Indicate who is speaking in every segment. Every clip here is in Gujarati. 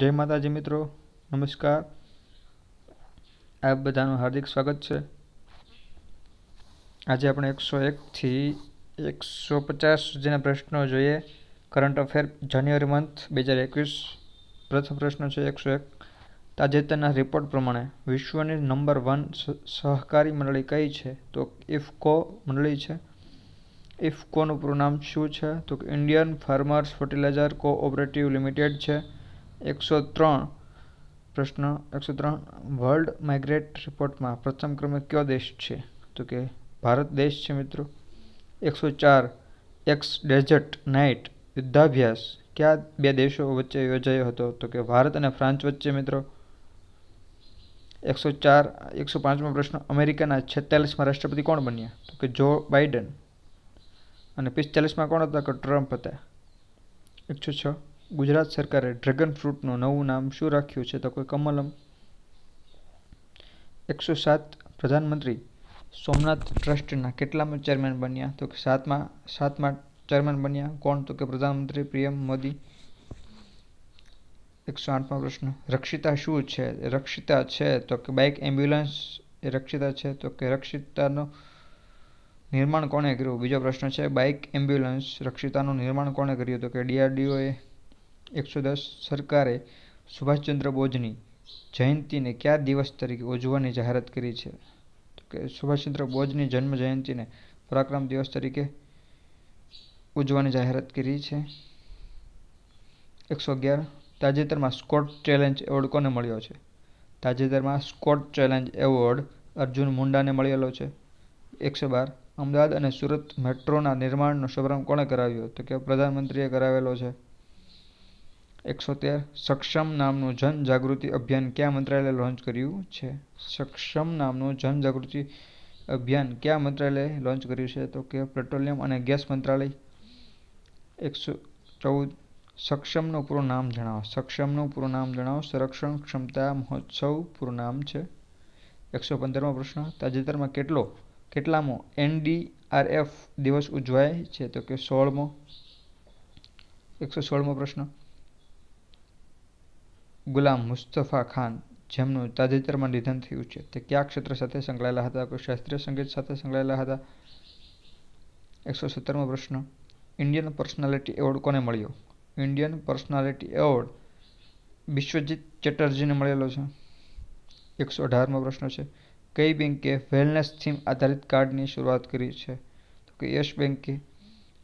Speaker 1: જય માતાજી મિત્રો નમસ્કાર આપ બધાનું હાર્દિક સ્વાગત છે આજે આપણે એકસો એકથી એકસો પચાસ સુધીના પ્રશ્નો જોઈએ કરંટ અફેર જાન્યુઆરી મંથ બે હજાર એકવીસ પ્રથમ પ્રશ્ન છે એકસો એક તાજેતરના રિપોર્ટ પ્રમાણે વિશ્વની નંબર વન સહકારી મંડળી કઈ છે તો ઇફકો મંડળી છે ઇફકોનું પૂરું નામ શું છે તો Indian farmers fertiliser cooperative limited છે એકસો ત્રણ પ્રશ્ન એકસો ત્રણ વર્લ્ડ માઇગ્રેટ રિપોર્ટમાં પ્રથમ ક્રમે કયો દેશ છે તો કે ભારત દેશ છે મિત્રો એકસો ચાર એક્સ ડેઝર્ટ નાઇટ યુદ્ધાભ્યાસ કયા બે દેશો વચ્ચે યોજાયો હતો તો કે ભારત અને ફ્રાન્સ વચ્ચે મિત્રો એકસો ચાર એકસો પાંચમો પ્રશ્ન અમેરિકાના છેતાલીસમાં રાષ્ટ્રપતિ કોણ બન્યા તો કે જો બાઇડન અને પિસ્તાલીસમાં કોણ હતા કે ટ્રમ્પ હતા એકસો છ ગુજરાત સરકારે ડ્રેગન ફ્રૂટનું નવું નામ શું રાખ્યું છે તો કોઈ કમલમ એકસો સાત પ્રધાનમંત્રી સોમનાથ ટ્રસ્ટના કેટલામાં ચેરમેન બન્યા તો કે સાતમાં સાતમાં ચેરમેન બન્યા કોણ તો કે પ્રધાનમંત્રી પીએમ મોદી એકસો આઠમાં પ્રશ્ન રક્ષિતા શું છે રક્ષિતા છે તો કે બાઇક એમ્બ્યુલન્સ એ રક્ષિતા છે તો કે રક્ષિતાનો નિર્માણ કોણે કર્યું બીજો પ્રશ્ન છે બાઇક એમ્બ્યુલન્સ રક્ષિતાનું નિર્માણ કોણે કર્યું તો કે ડીઆરડીઓએ એકસો દસ સરકારે સુભાષચંદ્ર બોઝની જયંતીને કયા દિવસ તરીકે ઉજવવાની જાહેરાત કરી છે કે સુભાષચંદ્ર બોઝની જન્મ જયંતીને પરાક્રમ દિવસ તરીકે ઉજવવાની જાહેરાત કરી છે એકસો અગિયાર તાજેતરમાં સ્કોટ ચેલેન્જ એવોર્ડ કોને મળ્યો છે તાજેતરમાં સ્કોટ ચેલેન્જ એવોર્ડ અર્જુન મુંડાને મળેલો છે એકસો બાર અમદાવાદ અને સુરત મેટ્રોના નિર્માણનો શુભારંભ કોણે કરાવ્યો તો કે પ્રધાનમંત્રીએ કરાવેલો છે એકસો તેર સક્ષમ નામનું જનજાગૃતિ અભિયાન કયા મંત્રાલયે લોન્ચ કર્યું છે સક્ષમ નામનું જનજાગૃતિ અભિયાન કયા મંત્રાલયે લોન્ચ કર્યું છે તો કે પેટ્રોલિયમ અને ગેસ મંત્રાલય એકસો ચૌદ સક્ષમનું પૂરું નામ જણાવો સક્ષમનું પૂરું નામ જણાવો સંરક્ષણ ક્ષમતા મહોત્સવ પૂરું નામ છે એકસો પંદરમો પ્રશ્ન તાજેતરમાં કેટલો કેટલામો એનડીઆરએફ દિવસ ઉજવાય છે તો કે સોળમો એકસો સોળમો પ્રશ્ન ગુલામ મુસ્તફા ખાન જેમનું તાજેતરમાં નિધન થયું છે તે કયા ક્ષેત્ર સાથે સંકળાયેલા હતા કોઈ શાસ્ત્રીય સંગીત સાથે સંકળાયેલા હતા એકસો સત્તરમો પ્રશ્ન ઇન્ડિયન પર્સનાલિટી એવોર્ડ કોને મળ્યો ઇન્ડિયન પર્સનાલિટી એવોર્ડ વિશ્વજીત ચેટર્જીને મળેલો છે એકસો અઢારમો પ્રશ્ન છે કઈ બેન્કે વેલનેસ થીમ આધારિત કાર્ડની શરૂઆત કરી છે તો કે યસ બેન્કે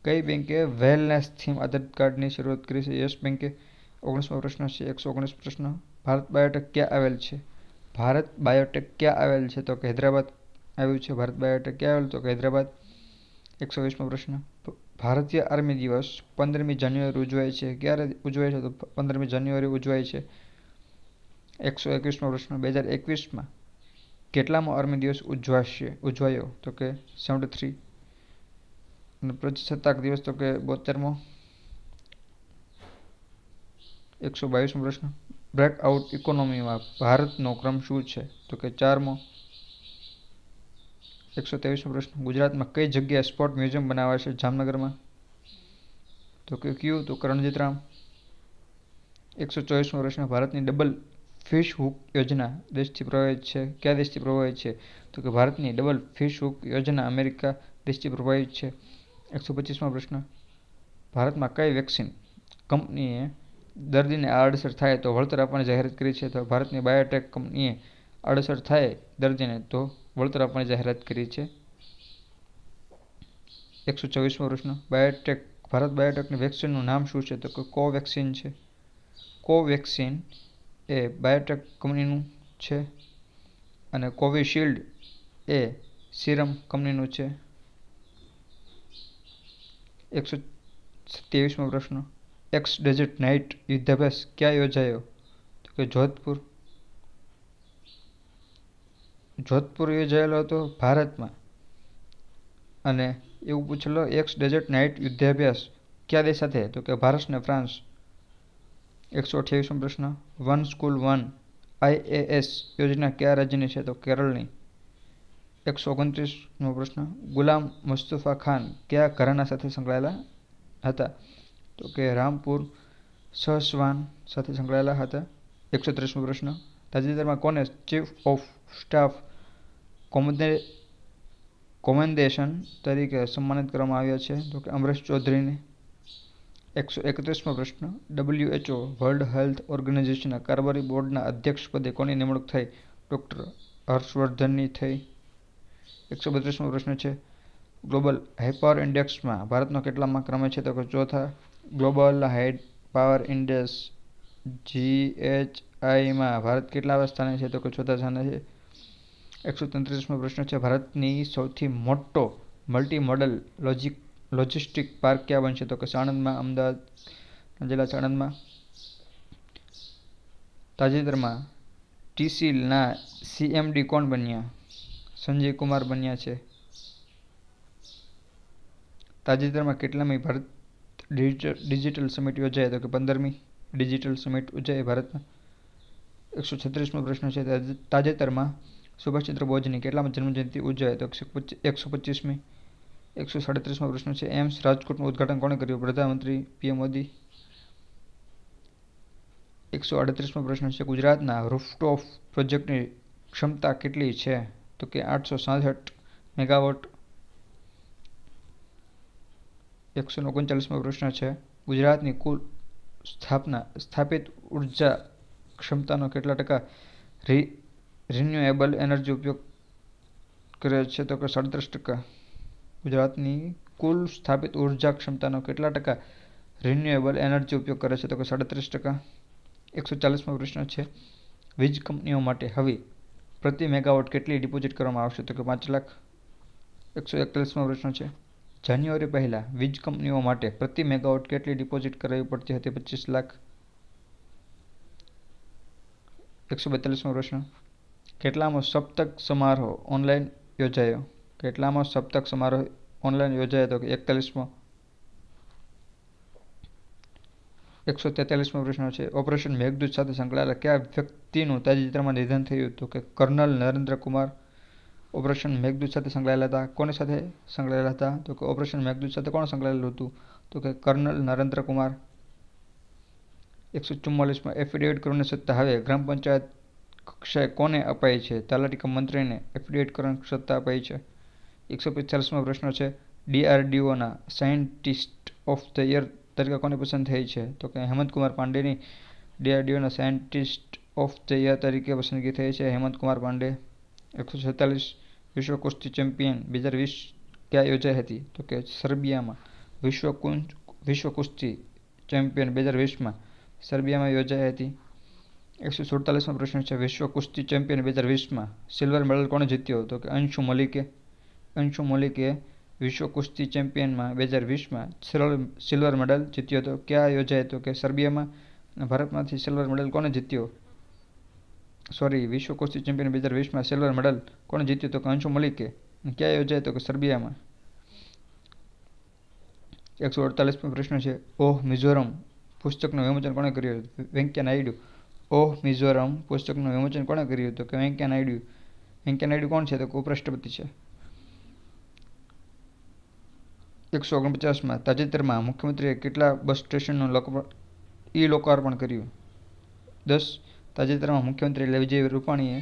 Speaker 1: કઈ બેન્કે વેલનેસ થીમ આધારિત કાર્ડની શરૂઆત કરી છે યસ બેન્કે ઓગણીસમો પ્રશ્ન છે એકસો ઓગણીસ પ્રશ્ન ભારત બાયોટેક ક્યાં આવેલ છે ભારત બાયોટેક ક્યાં આવેલ છે તો કે હૈદરાબાદ આવ્યું છે ભારત બાયોટેક ક્યાં આવેલ તો કે હૈદરાબાદ એકસો વીસમો પ્રશ્ન ભારતીય આર્મી દિવસ પંદરમી જાન્યુઆરી ઉજવાય છે ક્યારે ઉજવાય છે તો પંદરમી જાન્યુઆરી ઉજવાય છે એકસો એકવીસમો પ્રશ્ન બે હજાર એકવીસમાં કેટલામો આર્મી દિવસ ઉજવાશે ઉજવાયો તો કે સેવન્ટી થ્રી અને પ્રજાસત્તાક દિવસ તો કે બોતેરમો એકસો બાવીસમો પ્રશ્ન બ્રેકઆઉટ ઇકોનોમીમાં ભારતનો ક્રમ શું છે તો કે ચારમો એકસો ત્રેવીસમો પ્રશ્ન ગુજરાતમાં કઈ જગ્યાએ સ્પોર્ટ મ્યુઝિયમ બનાવાશે જામનગરમાં તો કે કયું તો કરણજીત રામ એકસો ચોવીસમો પ્રશ્ન ભારતની ડબલ ફિશ હુક યોજના દેશથી પ્રભાવિત છે કયા દેશથી પ્રભાવિત છે તો કે ભારતની ડબલ ફિશ હુક યોજના અમેરિકા દેશથી પ્રભાવિત છે એકસો પચીસમો પ્રશ્ન ભારતમાં કઈ વેક્સિન કંપનીએ દર્દીને આડઅસર થાય તો વળતર આપવાની જાહેરાત કરી છે તો ભારતની બાયોટેક કંપનીએ આડઅસર થાય દર્દીને તો વળતર આપવાની જાહેરાત કરી છે એકસો ચોવીસમો પ્રશ્ન બાયોટેક ભારત બાયોટેકની વેક્સિનનું નામ શું છે તો કોવેક્સિન છે કોવેક્સિન એ બાયોટેક કંપનીનું છે અને કોવિશિલ્ડ એ સિરમ કંપનીનું છે એકસો સત્યાવીસમો પ્રશ્ન એક્સ ડેઝર્ટ નાઇટ યુદ્ધાભ્યાસ ક્યાં યોજાયો તો કે જોધપુર જોધપુર યોજાયેલો હતો ભારતમાં અને એવું પૂછેલો એક્સ ડેઝર્ટ નાઇટ યુદ્ધાભ્યાસ ક્યાં દેશ સાથે તો કે ભારત ને ફ્રાન્સ એકસો અઠ્યાવીસમો પ્રશ્ન વન સ્કૂલ વન આઈએએસ યોજના કયા રાજ્યની છે તો કેરળની એકસો ઓગણત્રીસમો પ્રશ્ન ગુલામ મુસ્તફા ખાન કયા ઘરાના સાથે સંકળાયેલા હતા તો કે રામપુર સહસ્વાન સાથે સંકળાયેલા હતા એકસો ત્રીસમો પ્રશ્ન તાજેતરમાં કોને ચીફ ઓફ સ્ટાફ કોમદે કોમેન્ડેશન તરીકે સન્માનિત કરવામાં આવ્યા છે તો કે અમરેશ ચૌધરીને એકસો એકત્રીસમો પ્રશ્ન ડબલ્યુએચઓ વર્લ્ડ હેલ્થ ઓર્ગેનાઇઝેશનના કારોબારી બોર્ડના અધ્યક્ષ પદે કોની નિમણૂક થઈ ડૉક્ટર હર્ષવર્ધનની થઈ એકસો બત્રીસમો પ્રશ્ન છે ગ્લોબલ હાઇપર ઇન્ડેક્સમાં ભારતનો કેટલામાં ક્રમે છે તો કે ચોથા ગ્લોબલ હેડ પાવર ઇન્ડેક્સ જીએચઆઈમાં ભારત કેટલા સ્થાને છે તો કે ચોથા સ્થાને છે એકસો તેત્રીસમો પ્રશ્ન છે ભારતની સૌથી મોટો multi modal logic logistic park ક્યાં બનશે તો કે સાણંદમાં અમદાવાદ જિલ્લા સાણંદમાં તાજેતરમાં ટીસીલના સીએમડી કોણ બન્યા સંજય કુમાર બન્યા છે તાજેતરમાં કેટલામી ભારત ડિજિટલ સમિટ યોજાય તો કે પંદરમી ડિજિટલ સમિટ ઉજાય ભારતમાં એકસો છત્રીસમો પ્રશ્ન છે તાજેતરમાં સુભાષચંદ્ર બોઝની કેટલામાં જન્મજયંતિ ઉજાય તો એકસો પચીસમી એકસો સાડત્રીસમો પ્રશ્ન છે એમ્સ રાજકોટનું ઉદ્ઘાટન કોણે કર્યું પ્રધાનમંત્રી પીએમ મોદી એકસો અડત્રીસમો પ્રશ્ન છે ગુજરાતના રૂફટોફ પ્રોજેક્ટની ક્ષમતા કેટલી છે તો કે આઠસો સાસઠ મેગાવોટ એકસો ઓગણચાલીસમો પ્રશ્ન છે ગુજરાતની કુલ સ્થાપના સ્થાપિત ઉર્જા ક્ષમતાનો કેટલા ટકા રી રિન્યુએબલ એનર્જી ઉપયોગ કરે છે તો કે સાડત્રીસ ટકા ગુજરાતની કુલ સ્થાપિત ઉર્જા ક્ષમતાનો કેટલા ટકા રિન્યુએબલ એનર્જી ઉપયોગ કરે છે તો કે સાડત્રીસ ટકા એકસો ચાલીસમો પ્રશ્ન છે વીજ કંપનીઓ માટે હવે પ્રતિ મેગાવોટ કેટલી ડિપોઝિટ કરવામાં આવશે તો કે પાંચ લાખ એકસો એકતાલીસમો પ્રશ્ન છે જાન્યુઆરી પહેલાં વીજ કંપનીઓ માટે પ્રતિ મેગાવોટ કેટલી ડિપોઝિટ કરાવી પડતી હતી પચીસ લાખ એકસો બેતાલીસમો પ્રશ્ન કેટલામાં સપ્તક સમારોહ ઓનલાઈન યોજાયો કેટલામાં સપ્તક સમારોહ ઓનલાઈન યોજાયો હતો કે એકતાલીસમો એકસો તેતાલીસમો પ્રશ્ન છે ઓપરેશન મેઘદૂત સાથે સંકળાયેલા કયા વ્યક્તિનું તાજેતરમાં નિધન થયું હતું કે કર્નલ નરેન્દ્ર કુમાર ઓપરેશન મેઘદૂત સાથે સંકળાયેલા હતા કોની સાથે સંકળાયેલા હતા તો કે ઓપરેશન મેઘદૂત સાથે કોણ સંકળાયેલું હતું તો કે કર્નલ નરેન્દ્ર કુમાર એકસો ચુમ્માલીસમાં એફિડેવિટ કરવાની સત્તા હવે ગ્રામ પંચાયત કક્ષાએ કોને અપાઈ છે તાલાટીકા મંત્રીને એફિડેવિટ કરવાની સત્તા અપાઈ છે એકસો પિસ્તાલીસમાં પ્રશ્ન છે ડીઆરડીઓના સાયન્ટિસ્ટ ઓફ ધ યર તરીકે કોને પસંદ થઈ છે તો કે હેમંતકુમાર પાંડેની ડીઆરડીઓના સાયન્ટિસ્ટ ઓફ ધ યર તરીકે પસંદગી થઈ છે હેમંતકુમાર પાંડે એકસો છેતાલીસ વિશ્વ કુસ્તી ચેમ્પિયન બે હજાર વીસ ક્યાં યોજાઈ હતી તો કે સર્બિયામાં વિશ્વ કુંજ વિશ્વ કુસ્તી ચેમ્પિયન બે હજાર વીસમાં સર્બિયામાં યોજાઈ હતી એકસો સુડતાલીસમાં પ્રશ્ન છે વિશ્વ કુસ્તી ચેમ્પિયન બે હજાર વીસમાં સિલ્વર મેડલ કોણે જીત્યો તો કે અંશુ મલિકે અંશુ મલિકે વિશ્વ કુસ્તી ચેમ્પિયનમાં બે હજાર વીસમાં સિલ્વર મેડલ જીત્યો હતો ક્યાં યોજાય તો કે સર્બિયામાં ભારતમાંથી સિલ્વર મેડલ કોણે જીત્યો સોરી વિશ્વ કુસ્તી ચેમ્પિયન બે હજાર વીસમાં સિલ્વર મેડલ કોણ જીત્યું તો કે અંશુ મલિકે ક્યાં યોજાય તો કે સર્બિયામાં એકસો અડતાલીસમો પ્રશ્ન છે ઓહ મિઝોરમ પુસ્તકનું વિમોચન કોણે કર્યું વેંકૈયા નાયડુ ઓહ મિઝોરમ પુસ્તકનું વિમોચન કોણે કર્યું તો કે વેંકૈયા નાયડુ વેંકૈયા નાયડુ કોણ છે તો કે ઉપરાષ્ટ્રપતિ છે એકસો ઓગણપચાસમાં તાજેતરમાં મુખ્યમંત્રીએ કેટલા બસ સ્ટેશનનું લોકાર્પણ કર્યું દસ તાજેતરમાં મુખ્યમંત્રી વિજય રૂપાણીએ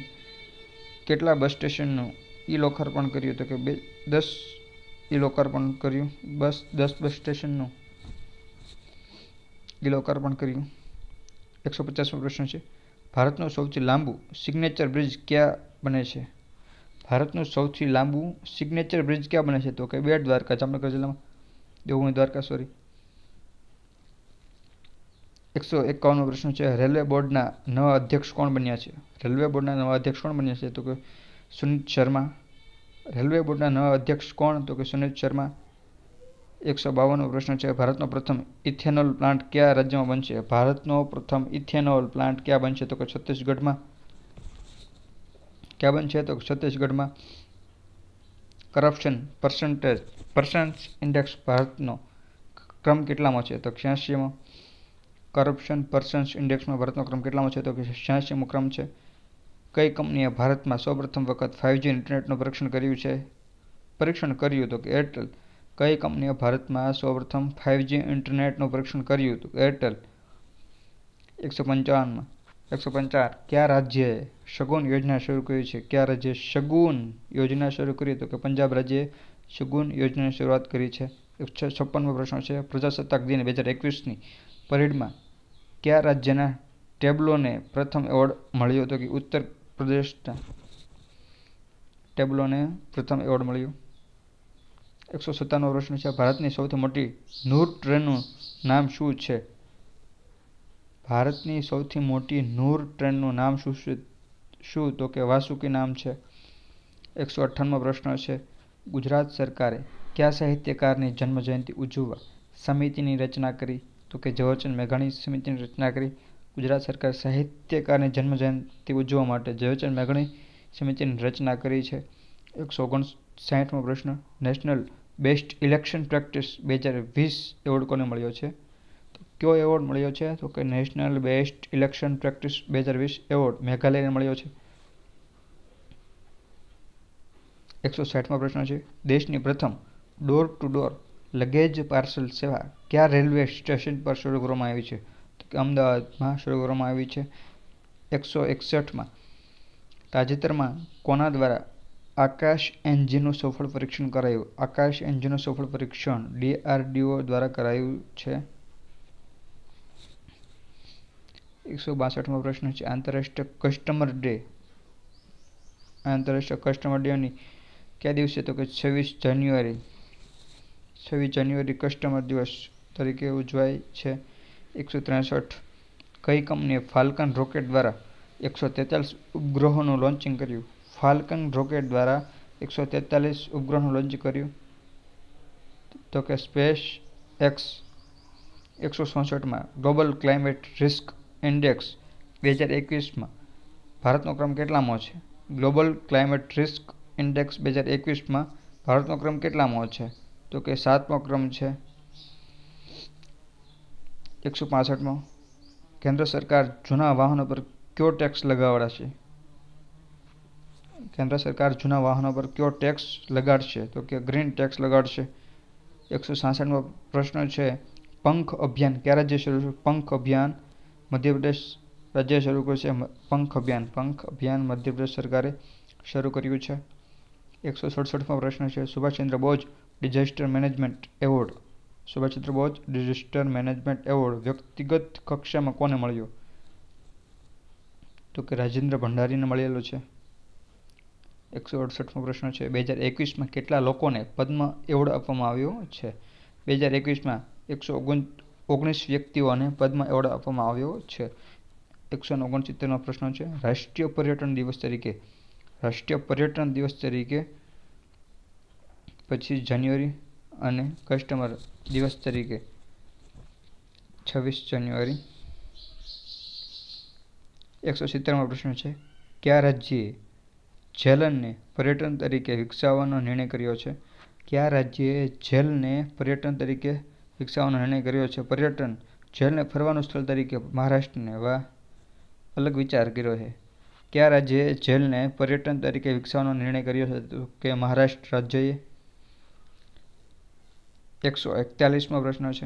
Speaker 1: કેટલા બસ સ્ટેશનનું ઈ લોકાર્પણ કર્યું તો કે બે દસ ઈ લોકાર્પણ કર્યું બસ દસ બસ સ્ટેશનનું ઈ લોકાર્પણ કર્યું એકસો પચાસમો પ્રશ્ન છે ભારતનું સૌથી લાંબુ સિગ્નેચર બ્રિજ ક્યાં બને છે ભારતનું સૌથી લાંબુ સિગ્નેચર બ્રિજ ક્યાં બને છે તો કે બેટ દ્વારકા જામનગર જિલ્લામાં દેવભૂમિ દ્વારકા સોરી એકસો એકાવનમો પ્રશ્ન છે રેલવે બોર્ડના નવા અધ્યક્ષ કોણ બન્યા છે રેલવે બોર્ડના નવા અધ્યક્ષ કોણ બન્યા છે તો કે સુનિત શર્મા રેલવે બોર્ડના નવા અધ્યક્ષ કોણ તો કે સુનિત શર્મા એકસો બાવનમો પ્રશ્ન છે ભારતનો પ્રથમ ઇથેનોલ પ્લાન્ટ કયા રાજ્યમાં બનશે ભારતનો પ્રથમ ઇથેનોલ પ્લાન્ટ ક્યાં બનશે તો કે છત્તીસગઢમાં ક્યાં બનશે તો છત્તીસગઢમાં કરપ્શન પર્સન્ટેજ પર્સન્ટ ઇન્ડેક્સ ભારતનો ક્રમ કેટલામાં છે તો છ્યાસીમાં કરપ્શન પર્સન્સ ઇન્ડેક્સમાં ભારતનો ક્રમ કેટલામાં છે તો કે છ્યાસીમો ક્રમ છે કઈ કંપનીએ ભારતમાં સૌપ્રથમ વખત ફાઇવજી ઇન્ટરનેટનું પરીક્ષણ કર્યું છે પરીક્ષણ કર્યું હતું કે એરટેલ કઈ કંપનીએ ભારતમાં સૌપ્રથમ ફાઇવજી ઇન્ટરનેટનું પરીક્ષણ કર્યું હતું એરટેલ એકસો પંચાવનમાં એકસો પંચાવન કયા રાજ્યએ શગુન યોજના શરૂ કરી છે કયા રાજ્યે શગુન યોજના શરૂ કરી તો કે પંજાબ રાજ્યે શગુન યોજનાની શરૂઆત કરી છે એકસો છપ્પનમો પ્રશ્ન છે પ્રજાસત્તાક દિન બે હજાર એકવીસની પરેડમાં કયા રાજ્યના ટેબ્લોને પ્રથમ એવોર્ડ મળ્યો તો કે ઉત્તર પ્રદેશના ટેબ્લોને પ્રથમ એવોર્ડ મળ્યો એકસો સત્તાણું પ્રશ્ન છે ભારતની સૌથી મોટી નૂર ટ્રેનનું નામ શું છે ભારતની સૌથી મોટી નૂર ટ્રેનનું નામ શું છે શું તો કે વાસુકી નામ છે એકસો અઠ્ઠાણું પ્રશ્ન છે ગુજરાત સરકારે કયા સાહિત્યકારની જન્મ જન્મજયંતિ ઉજવવા સમિતિની રચના કરી તો કે ઝવેરચંદ મેઘાણી સમિતિની રચના કરી ગુજરાત સરકાર સાહિત્યકારની જન્મ જયંતિ ઉજવવા માટે ઝવેરચંદ મેઘાણી સમિતિની રચના કરી છે એકસો ઓગણ સાહીઠમો પ્રશ્ન નેશનલ બેસ્ટ ઇલેક્શન પ્રેક્ટિસ બે હજાર વીસ એવોર્ડ કોને મળ્યો છે તો કયો એવોર્ડ મળ્યો છે તો કે નેશનલ બેસ્ટ ઇલેક્શન પ્રેક્ટિસ બે હજાર વીસ એવોર્ડ મેઘાલયને મળ્યો છે એકસો સાઠમાં પ્રશ્ન છે દેશની પ્રથમ door to door luggage parcel સેવા કયા રેલવે સ્ટેશન પર શરૂ કરવામાં આવી છે અમદાવાદમાં શરૂ કરવામાં આવી છે એકસો એકસઠમાં તાજેતરમાં કોના દ્વારા આકાશ એન્જિનનું સફળ પરીક્ષણ કરાયું આકાશ એન્જિનનું સફળ પરીક્ષણ ડીઆરડીઓ દ્વારા કરાયું છે એકસો બાસઠમો પ્રશ્ન છે આંતરરાષ્ટ્રીય કસ્ટમર ડે આંતરરાષ્ટ્રીય કસ્ટમર ડેની કયા દિવસે તો કે છવ્વીસ જાન્યુઆરી છવ્વીસ જાન્યુઆરી કસ્ટમર દિવસ તરીકે ઉજવાય છે એકસો ત્રેસઠ કઈ કંપનીએ ફાલ્કન રોકેટ દ્વારા એકસો તેતાલીસ ઉપગ્રહોનું લોન્ચિંગ કર્યું ફાલ્કન રોકેટ દ્વારા એકસો તેતાલીસ ઉપગ્રહોનું લોન્ચ કર્યું તો કે સ્પેસ એક્સ એકસો ચોસઠમાં ગ્લોબલ ક્લાઇમેટ રિસ્ક ઇન્ડેક્સ બે હજાર એકવીસમાં ભારતનો ક્રમ કેટલામો છે ગ્લોબલ ક્લાઇમેટ રિસ્ક ઇન્ડેક્સ બે હજાર એકવીસમાં ભારતનો ક્રમ કેટલામો છે તો કે સાતમો ક્રમ છે એકસો પાસઠમો કેન્દ્ર સરકાર જૂના વાહનો પર કયો ટેક્સ છે કેન્દ્ર સરકાર જૂના વાહનો પર કયો ટેક્સ લગાડશે તો કે ગ્રીન ટેક્સ લગાડશે એકસો સાસઠમો પ્રશ્ન છે પંખ અભિયાન ક્યાં રાજ્ય શરૂ થયું પંખ અભિયાન મધ્યપ્રદેશ રાજ્ય શરૂ છે પંખ અભિયાન પંખ અભિયાન મધ્યપ્રદેશ સરકારે શરૂ કર્યું છે એકસો સડસઠમો પ્રશ્ન છે Subhashchandra Bose disaster management award Subhashchandra Bose disaster management award વ્યક્તિગત કક્ષામાં કોને મળ્યો તો કે રાજેન્દ્ર ભંડારીને મળેલો છે એકસો અડસઠમો પ્રશ્ન છે બે હજાર એકવીસમાં કેટલા લોકોને પદ્મ એવોર્ડ આપવામાં આવ્યો છે બે હજાર એકવીસમાં એકસો ઓગણ ઓગણીસ વ્યક્તિઓને પદ્મ એવોર્ડ આપવામાં આવ્યો છે એકસો ઓગણસિત્તેરનો પ્રશ્ન છે રાષ્ટ્રીય પર્યટન દિવસ તરીકે રાષ્ટ્રીય પર્યટન દિવસ તરીકે પચીસ જાન્યુઆરી અને કસ્ટમર દિવસ તરીકે છવ્વીસ જાન્યુઆરી એકસો સિત્તેરમો પ્રશ્ન છે કયા રાજ્યે જેલનને પર્યટન તરીકે વિકસાવવાનો નિર્ણય કર્યો છે કયા રાજ્યે જેલને પર્યટન તરીકે વિકસાવવાનો નિર્ણય કર્યો છે પર્યટન જેલને ફરવાનું સ્થળ તરીકે મહારાષ્ટ્રને વા અલગ વિચાર કર્યો છે કયા રાજ્યે જેલને પર્યટન તરીકે વિકસાવવાનો નિર્ણય કર્યો છે કે મહારાષ્ટ્ર રાજ્યએ એકસો એકતાલીસમો પ્રશ્ન છે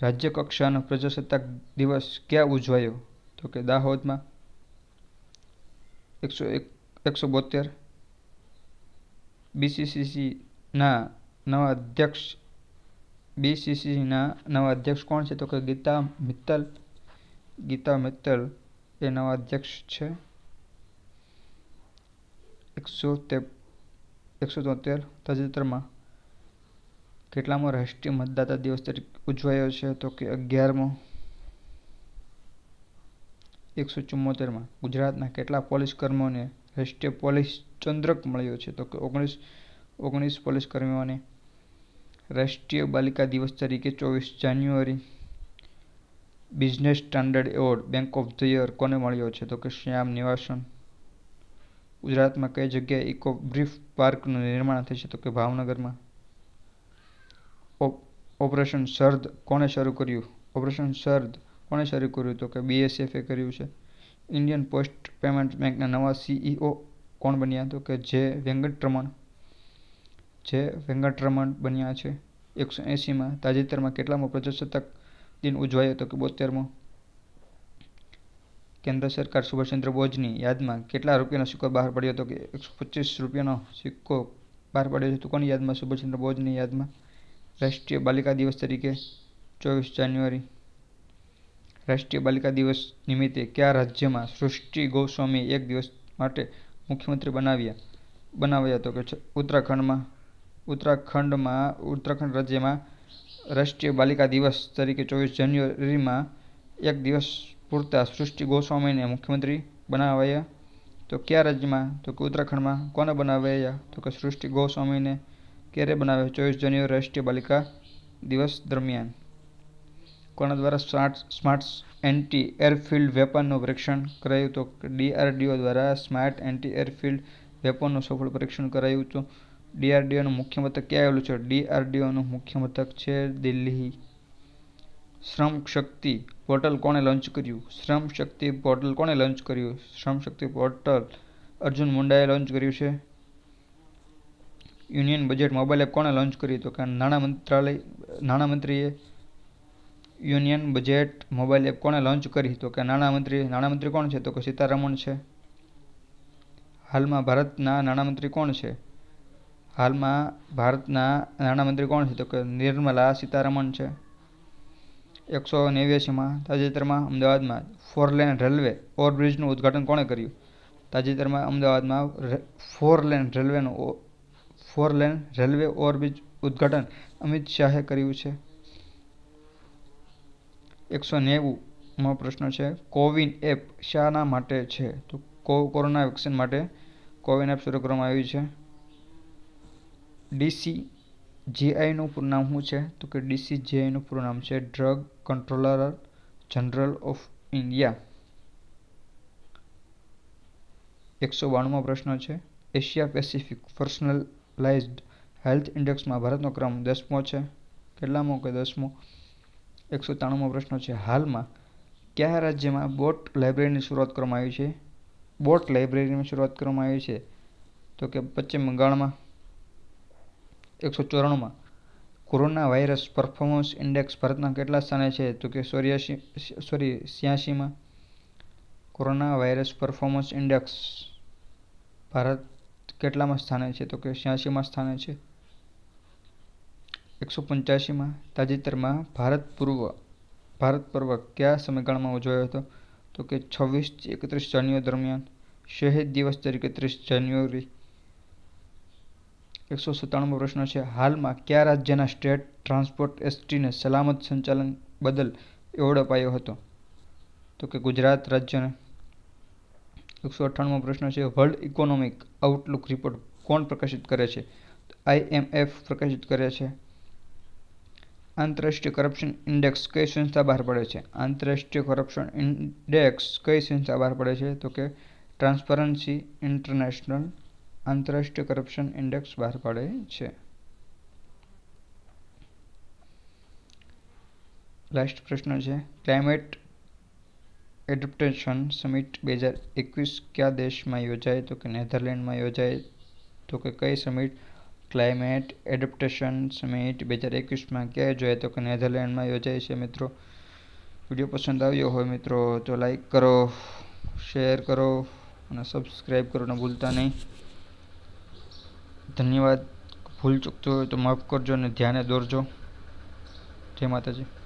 Speaker 1: રાજ્ય કક્ષાનો પ્રજાસત્તાક દિવસ ક્યાં ઉજવાયો તો કે દાહોદમાં એકસો એક એકસો બોતેર બીસીસીસીના નવા અધ્યક્ષ બીસીસીના નવા અધ્યક્ષ કોણ છે તો કે ગીતા મિત્તલ ગીતા મિત્તલ એ નવા અધ્યક્ષ છે એકસો તે એકસો તોતેર તાજેતરમાં કેટલામો રાષ્ટ્રીય મતદાતા દિવસ તરીકે ઉજવાયો છે તો કે અગિયારમો એકસો ચુમ્મોતેરમાં ગુજરાતના કેટલા પોલીસ કર્મીઓને રાષ્ટ્રીય પોલીસ ચંદ્રક મળ્યો છે તો કે ઓગણીસ ઓગણીસ પોલીસ કર્મીઓને રાષ્ટ્રીય બાલિકા દિવસ તરીકે ચોવીસ જાન્યુઆરી business standard award bank of the year કોને મળ્યો છે તો કે શ્યામ નિવાસન ગુજરાતમાં કઈ જગ્યાએ ઇકો બ્રીફ પાર્કનું નિર્માણ છે તો કે ભાવનગરમાં ઓપરેશન શરદ કોણે શરૂ કર્યું ઓપરેશન શરદ કોણે શરૂ કર્યું તો કે બીએસએફએ કર્યું છે ઇન્ડિયન પોસ્ટ પેમેન્ટ બેંકના નવા સીઈઓ e કોણ બન્યા તો કે જે વેંકટરમણ જે વેંકટરમણ બન્યા છે એકસો એંસીમાં તાજેતરમાં કેટલામાં પ્રજાસત્તાક દિન ઉજવાયો તો કે બોતેરમો કેન્દ્ર સરકાર સુભાષચંદ્ર બોઝની યાદમાં કેટલા રૂપિયાનો સિક્કો બહાર પડ્યો હતો કે એકસો પચીસ રૂપિયાનો સિક્કો બહાર પડ્યો હતો કોની યાદમાં સુભાષચંદ્ર બોઝની યાદમાં राष्ट्रीय बालिका दिवस तरीके चौबीस जानुआरी राष्ट्रीय बालिका दिवस निमित्ते क्या राज्य में सृष्टि गोस्वामी एक दिवस मुख्यमंत्री बनाविया बनाया तो उत्तराखंड में उत्तराखंड में उत्तराखंड राज्य में राष्ट्रीय बालिका दिवस तरीके चौबीस जनवरी में एक दिवस पूरता सृष्टि गोस्वामी ने मुख्यमंत्री बनाया तो क्या राज्य में तो उत्तराखंड में कोने बनाया तो सृष्टि गोस्वामी ने ક્યારે બનાવ્યો ચોવીસ જાન્યુઆરી રાષ્ટ્રીય બાલિકા દિવસ દરમિયાન કોના દ્વારા સ્માર્ટ સ્માર્ટ એન્ટી એરફિલ્ડ વેપનનું પરીક્ષણ કરાયું તો ડીઆરડીઓ દ્વારા સ્માર્ટ એન્ટી એરફિલ્ડ વેપનનું સફળ પરીક્ષણ કરાયું હતું ડીઆરડીઓનું મુખ્ય મથક ક્યાં આવેલું છે ડીઆરડીઓનું મુખ્ય મથક છે દિલ્હી શ્રમ શક્તિ પોર્ટલ કોણે લોન્ચ કર્યું શ્રમ શક્તિ પોર્ટલ કોણે લોન્ચ કર્યું શ્રમ શક્તિ પોર્ટલ અર્જુન મુંડાએ લોન્ચ કર્યું છે યુનિયન બજેટ મોબાઈલ એપ કોણે લોન્ચ કરી તો કે નાણા મંત્રાલય નાણામંત્રીએ યુનિયન બજેટ મોબાઈલ એપ કોણે લોન્ચ કરી તો કે નાણામંત્રી નાણામંત્રી કોણ છે તો કે સીતારમણ છે હાલમાં ભારતના નાણામંત્રી કોણ છે હાલમાં ભારતના નાણામંત્રી કોણ છે તો કે નિર્મલા સીતારમણ છે એકસો નેવ્યાસીમાં તાજેતરમાં અમદાવાદમાં ફોર લેન રેલવે ઓવરબ્રિજનું ઉદ્ઘાટન કોણે કર્યું તાજેતરમાં અમદાવાદમાં ફોર લેન રેલવેનું ફોર લેન રેલવે ઓવરબ્રિજ ઉદ્ઘાટન અમિત શાહે કર્યું છે એકસો નેવુંમાં પ્રશ્ન છે કોવિન એપ શાના માટે છે તો કોરોના વેક્સિન માટે કોવિન એપ શરૂ કરવામાં આવી છે ડીસી જેઆઈનું પૂરું નામ શું છે તો કે ડીસી જેઆઈનું પૂરું નામ છે drug controller general of India એકસો બાણુંમાં પ્રશ્ન છે Asia Pacific personalised health ઇન્ડેક્સમાં ભારતનો ક્રમ દસમો છે કેટલામો કે દસમો એકસો ત્રાણુંમો પ્રશ્ન છે હાલમાં કયા રાજ્યમાં બોટ લાઇબ્રેરીની શરૂઆત કરવામાં આવી છે બોટ લાઇબ્રેરીની શરૂઆત કરવામાં આવી છે તો કે પશ્ચિમ બંગાળમાં એકસો ચોરાણુંમાં કોરોના વાયરસ પરફોર્મન્સ ઇન્ડેક્સ ભારતના કેટલા સ્થાને છે તો કે ચોર્યાસી સોરી છ્યાસીમાં કોરોના વાયરસ પરફોર્મન્સ ઇન્ડેક્સ ભારત કેટલામાં સ્થાને છે તો કે છ્યાસીમાં સ્થાને છે એકસો પંચ્યાસીમાં તાજેતરમાં ભારત પૂર્વ ભારત પર્વ કયા સમયગાળામાં ઉજવાયો હતો તો કે છવ્વીસથી એકત્રીસ જાન્યુઆરી દરમિયાન શહેદ દિવસ તરીકે ત્રીસ જાન્યુઆરી એકસો સત્તાણુંમો પ્રશ્ન છે હાલમાં કયા રાજ્યના સ્ટેટ ટ્રાન્સપોર્ટ એસટીને સલામત સંચાલન બદલ એવોર્ડ અપાયો હતો તો કે ગુજરાત રાજ્યને એકસો અઠ્ઠાણુંમાં પ્રશ્ન છે વર્લ્ડ ઇકોનોમિક આઉટલુક રિપોર્ટ કોણ પ્રકાશિત કરે છે આઈએમએફ પ્રકાશિત કરે છે આંતરરાષ્ટ્રીય કરપ્શન ઇન્ડેક્સ કઈ સંસ્થા બહાર પડે છે આંતરરાષ્ટ્રીય કરપ્શન ઇન્ડેક્સ કઈ સંસ્થા બહાર પડે છે તો કે ટ્રાન્સપરન્સી ઇન્ટરનેશનલ આંતરરાષ્ટ્રીય કરપ્શન ઇન્ડેક્સ બહાર પડે છે લાસ્ટ પ્રશ્ન છે ક્લાઇમેટ एडप्टेशन समिट बेहजार एक क्या देश में योजाए तो कि नेधरलेंड में योजाए तो कि कई समिट क्लाइमेट एडप्टेशन समिट बेहजार एक क्या योजाए तो कि नेधरलेंड में योजाए मित्रों विडियो पसंद आयो हो मित्रों तो लाइक करो शेयर करो सब्सक्राइब करो न भूलता नहीं धन्यवाद भूल चुकते हो तो माफ करजो ने ध्यान दौरजो जय माता जी